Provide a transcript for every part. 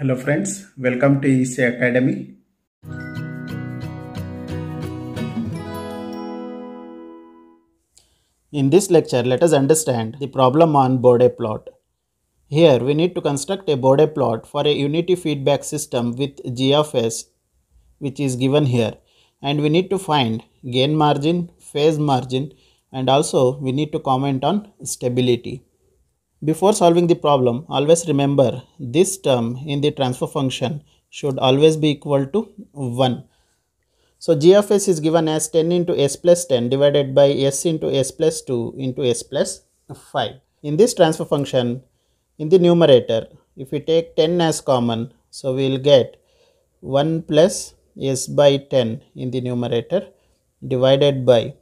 Hello friends, welcome to EC Academy. In this lecture, let us understand the problem on Bode plot. Here we need to construct a Bode plot for a unity feedback system with g of s which is given here and we need to find gain margin, phase margin and also we need to comment on stability. Before solving the problem, always remember this term in the transfer function should always be equal to 1. So g of s is given as 10 into s plus 10 divided by s into s plus 2 into s plus 5. In this transfer function, in the numerator, if we take 10 as common, so we will get 1 plus s by 10 in the numerator divided by,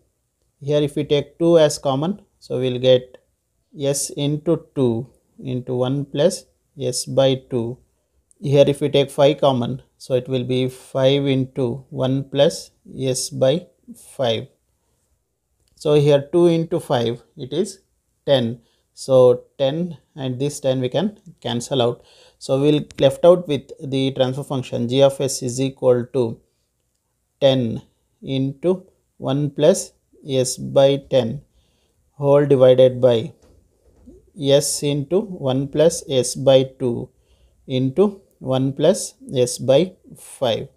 here if we take 2 as common, so we will get s into 2 into 1 plus s by 2 here if we take 5 common so it will be 5 into 1 plus s by 5 so here 2 into 5 it is 10 so 10 and this 10 we can cancel out so we'll left out with the transfer function g of s is equal to 10 into 1 plus s by 10 whole divided by s into 1 plus s by 2 into 1 plus s by 5.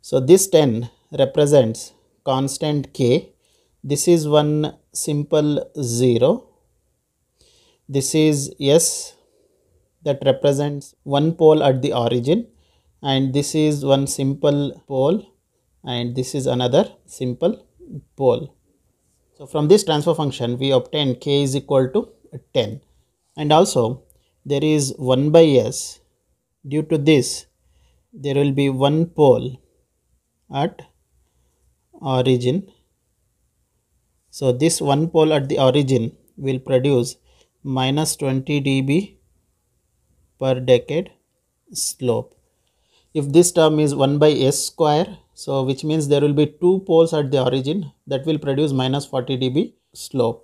So this 10 represents constant k. This is one simple 0. This is s that represents one pole at the origin and this is one simple pole and this is another simple pole. So from this transfer function we obtain k is equal to 10 and also there is 1 by s due to this there will be one pole at origin so this one pole at the origin will produce minus 20 dB per decade slope if this term is 1 by s square so which means there will be two poles at the origin that will produce minus 40 dB slope.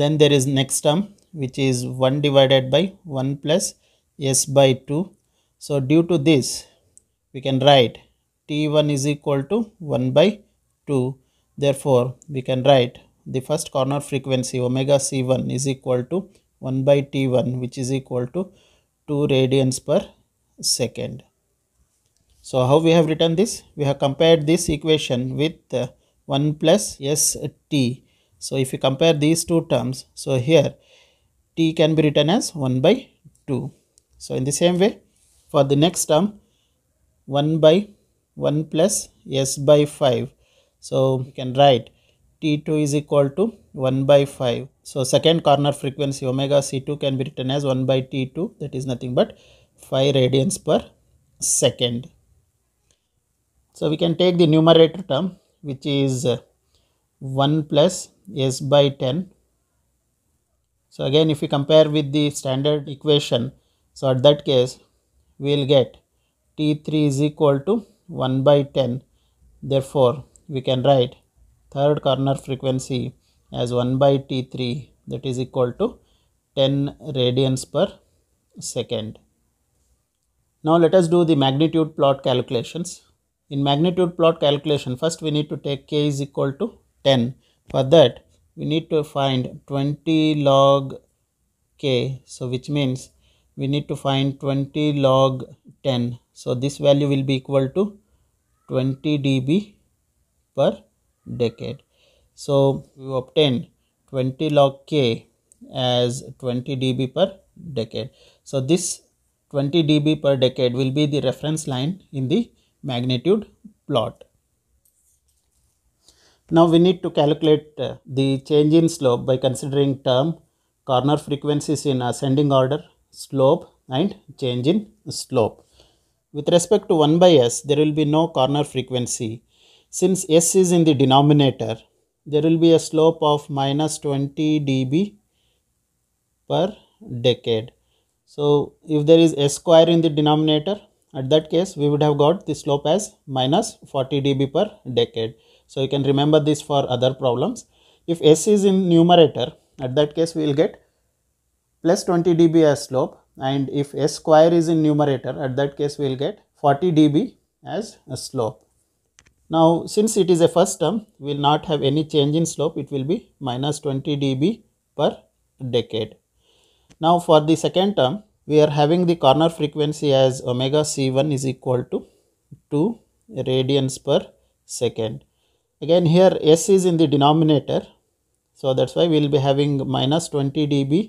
Then there is next term which is 1 divided by 1 plus s by 2. So due to this we can write T1 is equal to 1 by 2. Therefore we can write the first corner frequency omega C1 is equal to 1 by T1 which is equal to 2 radians per second. So how we have written this? We have compared this equation with uh, 1 plus s t. So if you compare these two terms, so here t can be written as 1 by 2. So in the same way, for the next term, 1 by 1 plus s by 5. So we can write t2 is equal to 1 by 5. So second corner frequency omega c2 can be written as 1 by t2 that is nothing but 5 radians per second. So we can take the numerator term which is uh, 1 plus s by 10. So again if we compare with the standard equation so at that case we will get t3 is equal to 1 by 10 therefore we can write third corner frequency as 1 by t3 that is equal to 10 radians per second. Now let us do the magnitude plot calculations in magnitude plot calculation first we need to take k is equal to 10 for that we need to find 20 log k so which means we need to find 20 log 10 so this value will be equal to 20 dB per decade so we obtain 20 log k as 20 dB per decade so this 20 dB per decade will be the reference line in the magnitude plot. Now we need to calculate uh, the change in slope by considering term corner frequencies in ascending order, slope and change in slope. With respect to 1 by s, there will be no corner frequency. Since s is in the denominator, there will be a slope of minus 20 dB per decade. So if there is s square in the denominator, at that case we would have got the slope as minus 40 dB per decade. So you can remember this for other problems. If S is in numerator at that case we will get plus 20 dB as slope and if S square is in numerator at that case we will get 40 dB as a slope. Now since it is a first term we will not have any change in slope it will be minus 20 dB per decade. Now for the second term we are having the corner frequency as omega c1 is equal to 2 radians per second again here s is in the denominator so that's why we'll be having minus 20 db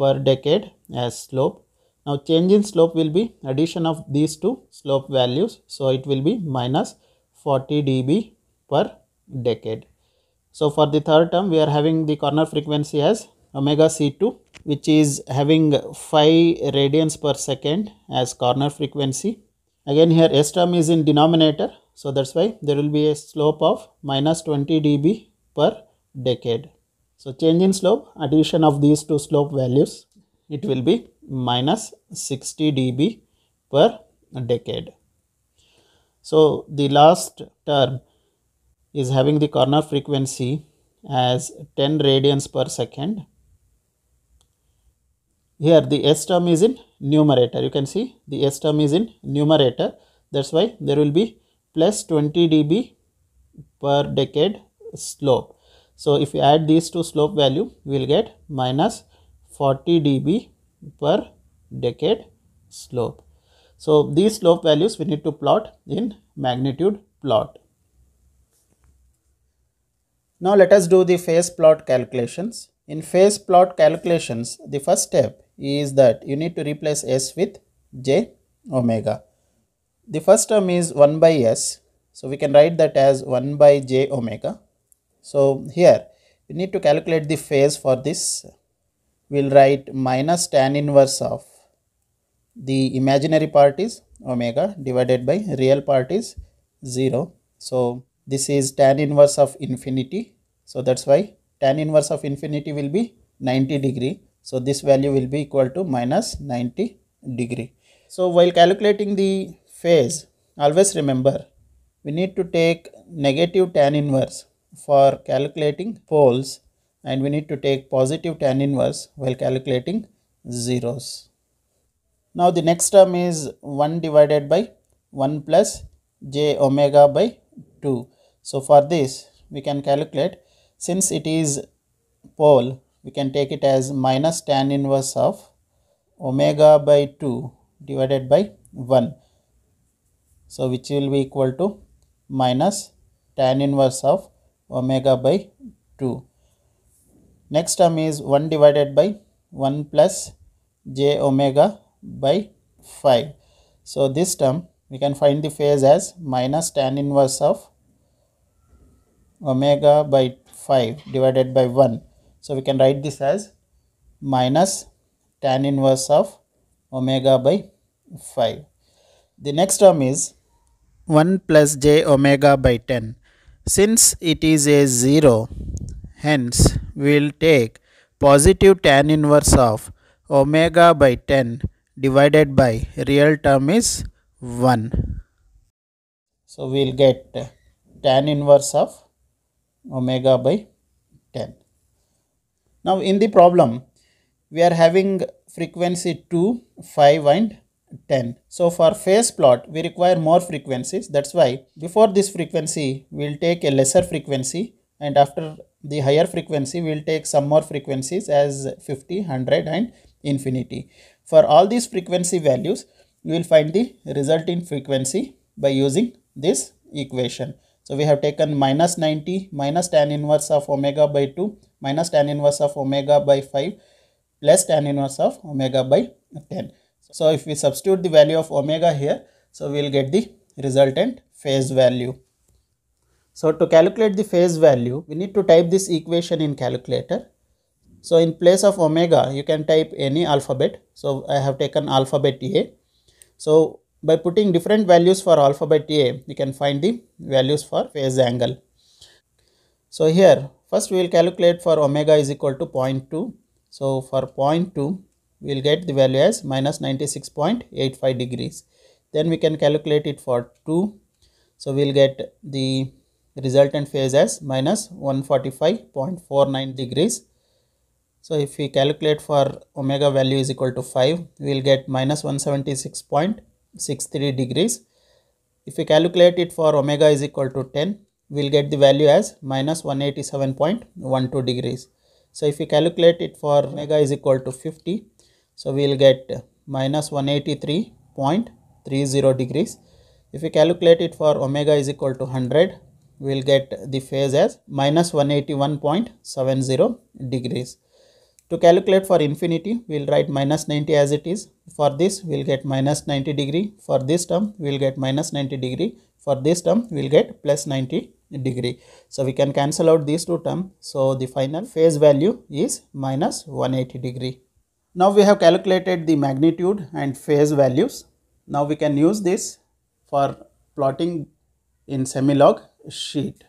per decade as slope now change in slope will be addition of these two slope values so it will be minus 40 db per decade so for the third term we are having the corner frequency as omega c2 which is having 5 radians per second as corner frequency. Again here S term is in denominator. So that's why there will be a slope of minus 20 dB per decade. So change in slope, addition of these two slope values, it will be minus 60 dB per decade. So the last term is having the corner frequency as 10 radians per second here the s term is in numerator you can see the s term is in numerator that's why there will be plus 20 db per decade slope so if you add these two slope value we will get minus 40 db per decade slope so these slope values we need to plot in magnitude plot now let us do the phase plot calculations in phase plot calculations the first step is that you need to replace s with j omega. The first term is 1 by s. So we can write that as 1 by j omega. So here we need to calculate the phase for this. We'll write minus tan inverse of the imaginary part is omega divided by real part is 0. So this is tan inverse of infinity. So that's why tan inverse of infinity will be 90 degree so this value will be equal to minus 90 degree. So while calculating the phase, always remember we need to take negative tan inverse for calculating poles and we need to take positive tan inverse while calculating zeros. Now the next term is 1 divided by 1 plus j omega by 2. So for this we can calculate since it is pole we can take it as minus tan inverse of omega by 2 divided by 1. So, which will be equal to minus tan inverse of omega by 2. Next term is 1 divided by 1 plus j omega by 5. So, this term we can find the phase as minus tan inverse of omega by 5 divided by 1 so we can write this as minus tan inverse of omega by 5. The next term is 1 plus j omega by 10. Since it is a 0, hence we will take positive tan inverse of omega by 10 divided by real term is 1. So we will get tan inverse of omega by now in the problem, we are having frequency 2, 5 and 10. So for phase plot, we require more frequencies. That's why before this frequency, we'll take a lesser frequency and after the higher frequency, we'll take some more frequencies as 50, 100 and infinity. For all these frequency values, you will find the resulting frequency by using this equation. So we have taken minus 90 minus tan inverse of omega by 2 minus tan inverse of omega by 5 plus tan inverse of omega by 10. So if we substitute the value of omega here, so we will get the resultant phase value. So to calculate the phase value, we need to type this equation in calculator. So in place of omega, you can type any alphabet. So I have taken alphabet A. So by putting different values for alphabet A, you can find the values for phase angle. So here First we will calculate for omega is equal to 0.2. So for 0.2 we will get the value as minus 96.85 degrees. Then we can calculate it for 2. So we will get the resultant phase as minus 145.49 degrees. So if we calculate for omega value is equal to 5, we will get minus 176.63 degrees. If we calculate it for omega is equal to 10, we'll get the value as minus 187.12 degrees. So if we calculate it for omega is equal to 50, so we'll get minus 183.30 degrees. If we calculate it for omega is equal to 100, we'll get the phase as minus 181.70 degrees. To calculate for infinity, we'll write minus 90 as it is. For this, we'll get minus 90 degree. For this term, we'll get minus 90 degree. For this term, we'll get plus 90 degree. So we can cancel out these two terms. So the final phase value is minus 180 degree. Now we have calculated the magnitude and phase values. Now we can use this for plotting in semi-log sheet.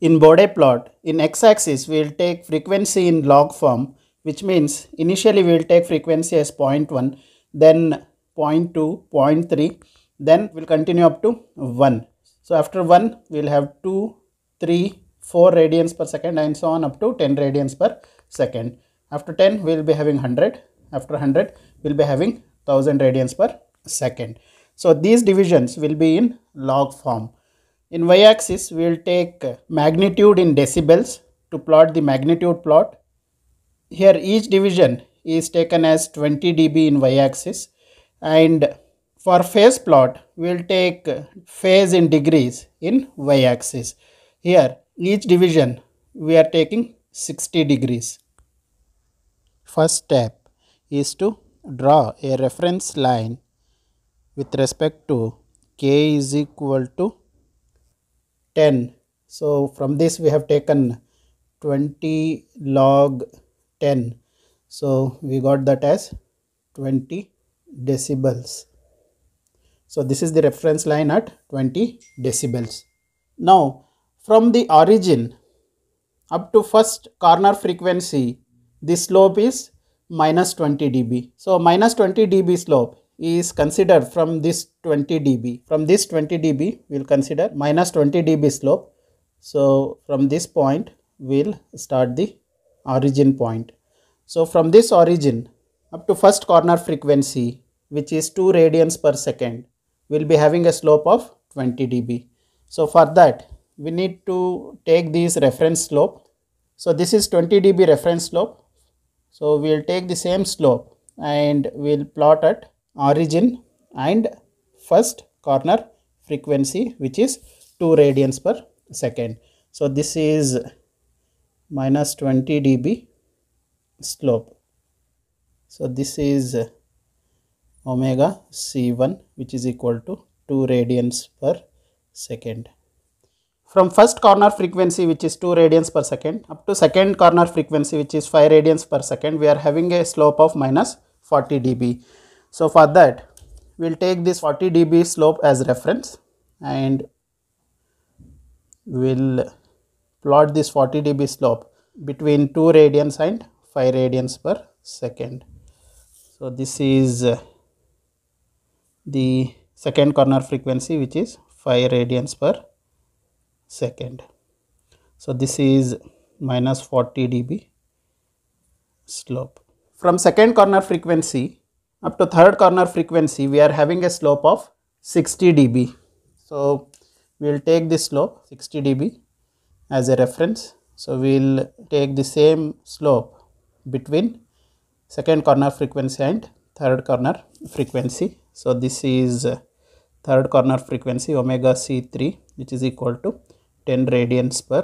In Bode plot, in x-axis we will take frequency in log form which means initially we will take frequency as 0.1 then 0.2, 0.3 then we will continue up to 1. So after 1, we will have 2, 3, 4 radians per second and so on up to 10 radians per second. After 10, we will be having 100. After 100, we will be having 1000 radians per second. So these divisions will be in log form. In y-axis, we will take magnitude in decibels to plot the magnitude plot. Here each division is taken as 20 dB in y-axis and for phase plot, we'll take phase in degrees in y-axis. Here, each division, we are taking 60 degrees. First step is to draw a reference line with respect to k is equal to 10. So, from this we have taken 20 log 10. So, we got that as 20 decibels. So this is the reference line at 20 decibels. Now from the origin up to first corner frequency, the slope is minus 20 dB. So minus 20 dB slope is considered from this 20 dB. From this 20 dB, we'll consider minus 20 dB slope. So from this point, we'll start the origin point. So from this origin up to first corner frequency, which is 2 radians per second, will be having a slope of 20 dB. So for that we need to take this reference slope. So this is 20 dB reference slope. So we will take the same slope and we will plot at origin and first corner frequency which is 2 radians per second. So this is minus 20 dB slope. So this is omega c1 which is equal to 2 radians per second from first corner frequency which is 2 radians per second up to second corner frequency which is 5 radians per second we are having a slope of minus 40 dB so for that we will take this 40 dB slope as reference and we will plot this 40 dB slope between 2 radians and 5 radians per second so this is the second corner frequency which is 5 radians per second. So this is minus 40 dB slope. From second corner frequency up to third corner frequency we are having a slope of 60 dB. So we will take this slope 60 dB as a reference. So we will take the same slope between second corner frequency and third corner frequency so this is uh, third corner frequency omega c3 which is equal to 10 radians per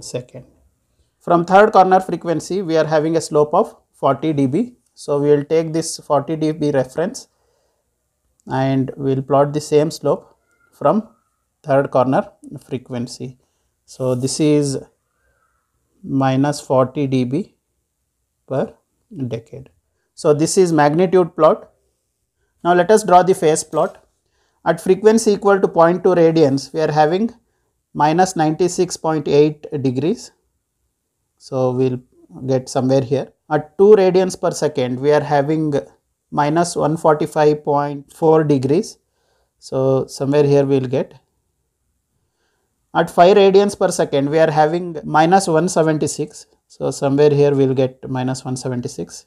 second. From third corner frequency we are having a slope of 40 dB. So we will take this 40 dB reference and we will plot the same slope from third corner frequency. So this is minus 40 dB per decade. So this is magnitude plot now let us draw the phase plot. At frequency equal to 0.2 radians, we are having minus 96.8 degrees. So we'll get somewhere here. At 2 radians per second, we are having minus 145.4 degrees. So somewhere here we'll get. At 5 radians per second, we are having minus 176. So somewhere here we'll get minus 176.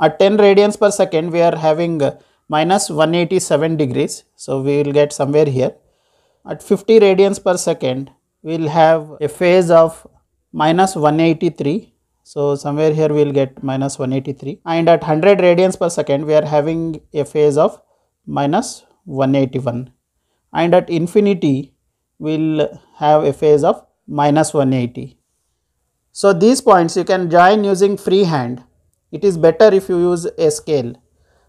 At 10 radians per second, we are having minus 187 degrees. So we will get somewhere here. At 50 radians per second, we will have a phase of minus 183. So somewhere here we will get minus 183 and at 100 radians per second we are having a phase of minus 181 and at infinity we will have a phase of minus 180. So these points you can join using free hand. It is better if you use a scale.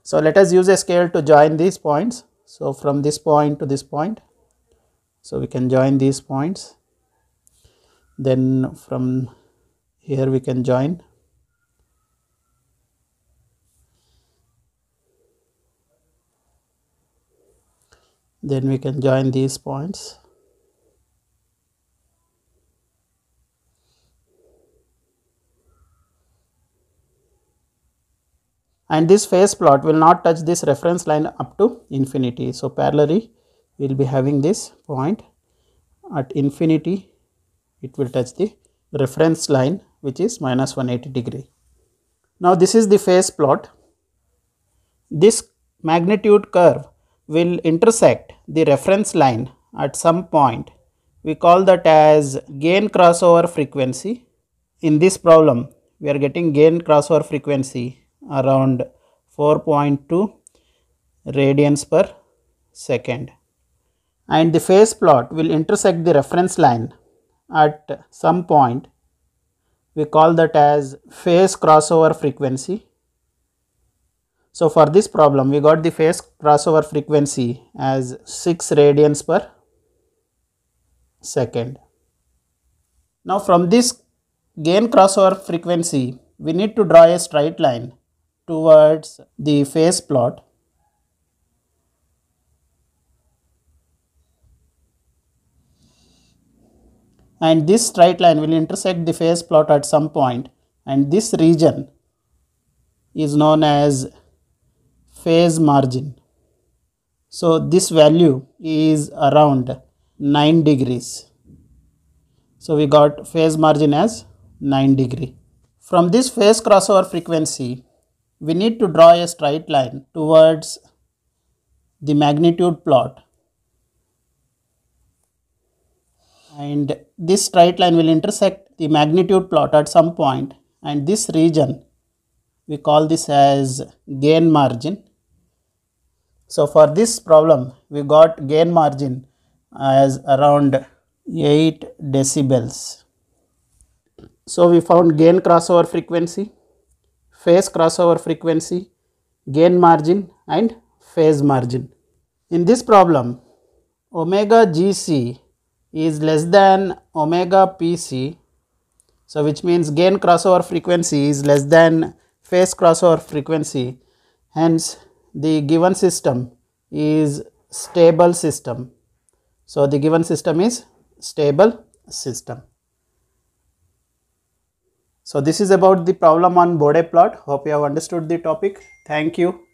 So let us use a scale to join these points. So from this point to this point, so we can join these points. Then from here we can join. Then we can join these points. and this phase plot will not touch this reference line up to infinity. So, parallelly we will be having this point at infinity it will touch the reference line which is minus 180 degree. Now, this is the phase plot. This magnitude curve will intersect the reference line at some point. We call that as gain crossover frequency. In this problem, we are getting gain crossover frequency around 4.2 radians per second and the phase plot will intersect the reference line at some point we call that as phase crossover frequency so for this problem we got the phase crossover frequency as 6 radians per second now from this gain crossover frequency we need to draw a straight line towards the phase plot and this straight line will intersect the phase plot at some point and this region is known as phase margin. So this value is around 9 degrees. So we got phase margin as 9 degree. From this phase crossover frequency we need to draw a straight line towards the magnitude plot and this straight line will intersect the magnitude plot at some point and this region we call this as gain margin so for this problem we got gain margin as around 8 decibels so we found gain crossover frequency phase crossover frequency, gain margin and phase margin. In this problem, omega gc is less than omega pc, so which means gain crossover frequency is less than phase crossover frequency. Hence, the given system is stable system. So, the given system is stable system. So this is about the problem on Bode plot. Hope you have understood the topic. Thank you.